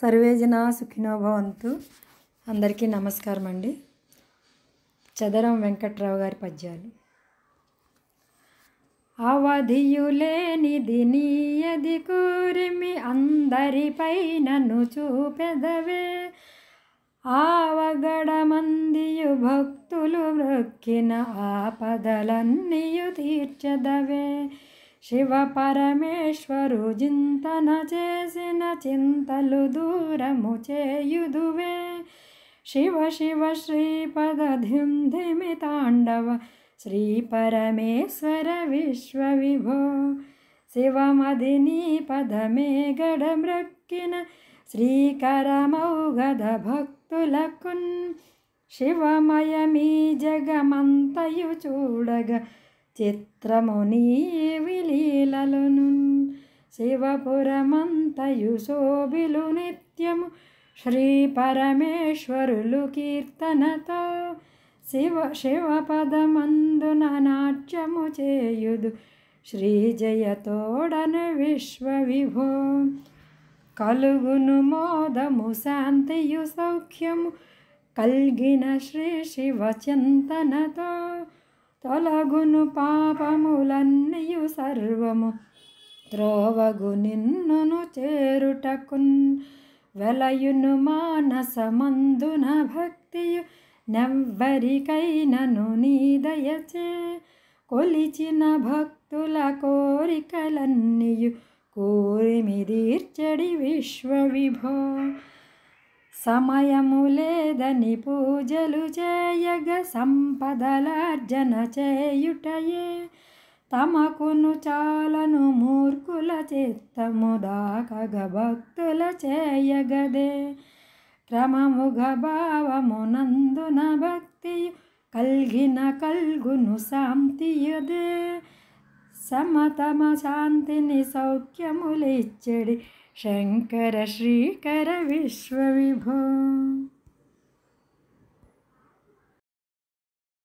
సర్వేజన సుఖినోభవంతు అందరికీ నమస్కారం అండి చదరం వెంకట్రావు గారి పద్యాలు అవధియులేనిది నీయది కూరిమి అందరిపైనను చూపెదవే ఆవగడమందియు భక్తులు మొక్కిన ఆపదలన్నీయు తీర్చదవే शिवपरमेश्वर चिन्तन चेसिन चिन्तलु दूरमुचेयु दुवे शिव शिव शिवमदिनी पदमे शिवमधिनीपदमे गढमृक्किन श्रीकरमौगधक्तुलकुन् शिवमयमी जगमन्तयु चित्रमुनिविलीलुनुन् शिवपुरमन्तयुशोबिलुनित्यं श्रीपरमेश्वरुलुकीर्तनतो शिव शिवपदमन्तु नाट्यमुचेयुद् श्रीजयतोडनविश्वविभो कलु नु मोदमु शान्तयुसौख्यं कल्गिन श्रीशिवचिन्तन तलगुनु पापमुलन्नियु सर्वमुवगुनिन्नुनु चेरुटकुन् वलयुनु मानसमन्धुन भक्तिय। नवरिकैननु निदय चे भक्तुला न भक्तुलकोरिकलन्नियु कोरिमिदीर्चडि विश्वविभो సమయము లేదని పూజలు చేయగ సంపదలార్జన చేయుటయే తమకును చాలను మూర్ఖుల చిత్తము దాకగ భక్తుల చేయగదే క్రమముగ నందున భక్తి కల్గిన కల్గును శాంతియదే समतम शान्तिनि शङ्कर